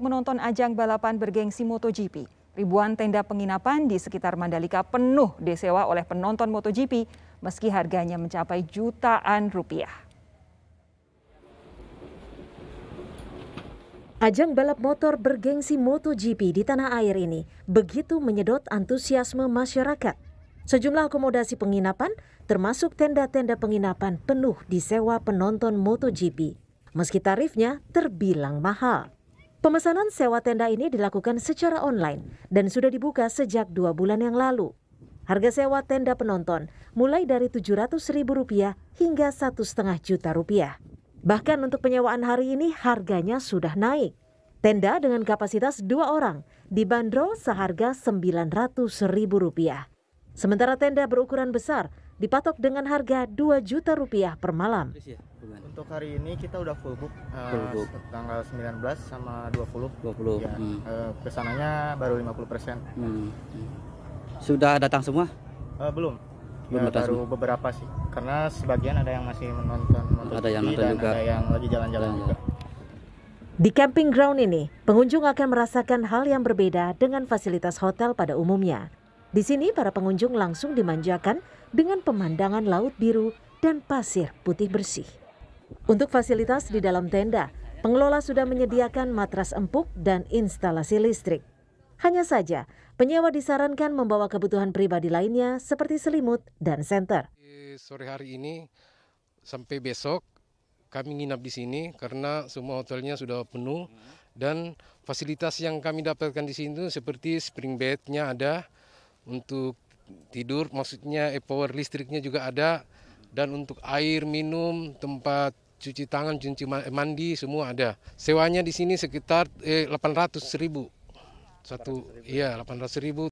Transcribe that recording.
menonton ajang balapan bergengsi MotoGP. Ribuan tenda penginapan di sekitar Mandalika penuh disewa oleh penonton MotoGP meski harganya mencapai jutaan rupiah. Ajang balap motor bergengsi MotoGP di tanah air ini begitu menyedot antusiasme masyarakat. Sejumlah akomodasi penginapan, termasuk tenda-tenda penginapan penuh disewa penonton MotoGP, meski tarifnya terbilang mahal. Pemesanan sewa tenda ini dilakukan secara online dan sudah dibuka sejak dua bulan yang lalu. Harga sewa tenda penonton mulai dari Rp700.000 hingga setengah juta rupiah. Bahkan untuk penyewaan hari ini harganya sudah naik. Tenda dengan kapasitas dua orang dibanderol seharga Rp900.000. Sementara tenda berukuran besar dipatok dengan harga 2 juta rupiah per malam. Ya, Untuk hari ini kita udah full book, eh, full uh, book. tanggal 19 sama 20. 20. Ya, hmm. uh, pesanannya baru 50%. Hmm, hmm. Sudah datang semua? Uh, belum. Belum ya, baru semua. beberapa sih. Karena sebagian ada yang masih menonton ada yang nonton juga. ada yang lagi jalan-jalan juga. Di camping ground ini, pengunjung akan merasakan hal yang berbeda dengan fasilitas hotel pada umumnya. Di sini, para pengunjung langsung dimanjakan dengan pemandangan laut biru dan pasir putih bersih. Untuk fasilitas di dalam tenda, pengelola sudah menyediakan matras empuk dan instalasi listrik. Hanya saja, penyewa disarankan membawa kebutuhan pribadi lainnya seperti selimut dan senter. Sore hari ini sampai besok kami nginap di sini karena semua hotelnya sudah penuh dan fasilitas yang kami dapatkan di sini itu seperti spring bednya ada untuk tidur maksudnya e power listriknya juga ada dan untuk air minum tempat cuci tangan cuci eh, mandi semua ada sewanya di sini sekitar eh, 800 ribu satu iya 800 ribu